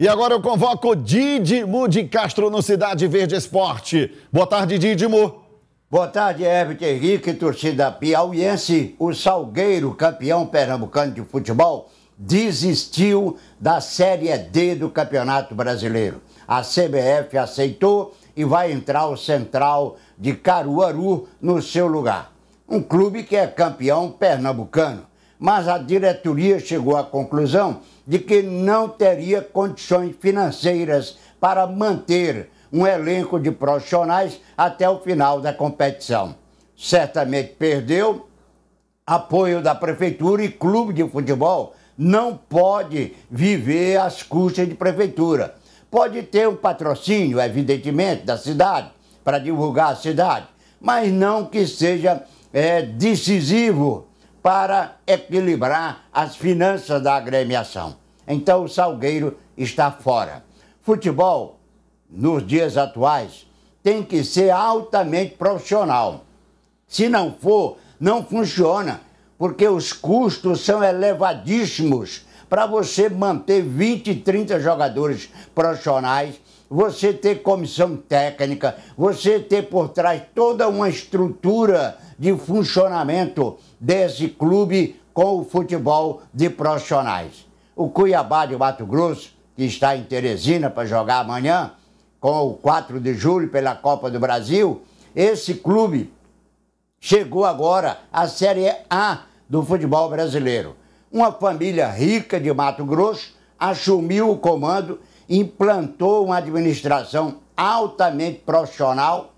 E agora eu convoco Didimo de Castro no Cidade Verde Esporte. Boa tarde, Didimo. Boa tarde, Herbert Henrique, torcida piauiense. O Salgueiro, campeão pernambucano de futebol, desistiu da Série D do Campeonato Brasileiro. A CBF aceitou e vai entrar o Central de Caruaru no seu lugar. Um clube que é campeão pernambucano mas a diretoria chegou à conclusão de que não teria condições financeiras para manter um elenco de profissionais até o final da competição. Certamente perdeu apoio da prefeitura e clube de futebol não pode viver às custas de prefeitura. Pode ter um patrocínio, evidentemente, da cidade, para divulgar a cidade, mas não que seja é, decisivo para equilibrar as finanças da agremiação. Então o Salgueiro está fora. Futebol, nos dias atuais, tem que ser altamente profissional. Se não for, não funciona, porque os custos são elevadíssimos para você manter 20, 30 jogadores profissionais você ter comissão técnica, você ter por trás toda uma estrutura de funcionamento desse clube com o futebol de profissionais. O Cuiabá de Mato Grosso, que está em Teresina para jogar amanhã, com o 4 de julho pela Copa do Brasil, esse clube chegou agora à Série A do futebol brasileiro. Uma família rica de Mato Grosso assumiu o comando implantou uma administração altamente profissional,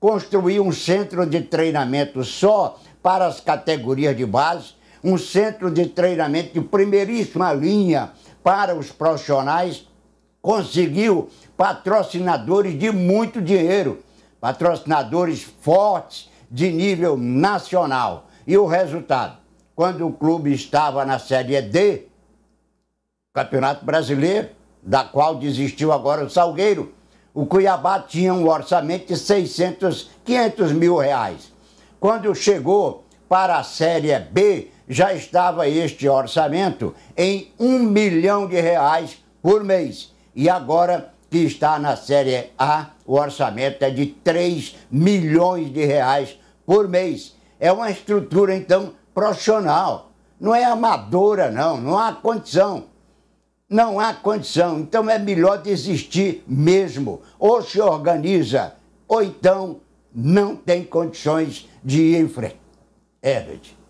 construiu um centro de treinamento só para as categorias de base, um centro de treinamento de primeiríssima linha para os profissionais, conseguiu patrocinadores de muito dinheiro, patrocinadores fortes de nível nacional. E o resultado? Quando o clube estava na Série D, Campeonato Brasileiro, da qual desistiu agora o Salgueiro, o Cuiabá tinha um orçamento de 600, 500 mil reais. Quando chegou para a Série B, já estava este orçamento em 1 milhão de reais por mês. E agora que está na Série A, o orçamento é de 3 milhões de reais por mês. É uma estrutura, então, profissional. Não é amadora, não. Não há condição. Não há condição, então é melhor desistir mesmo. Ou se organiza, ou então não tem condições de ir em frente. É, Edith.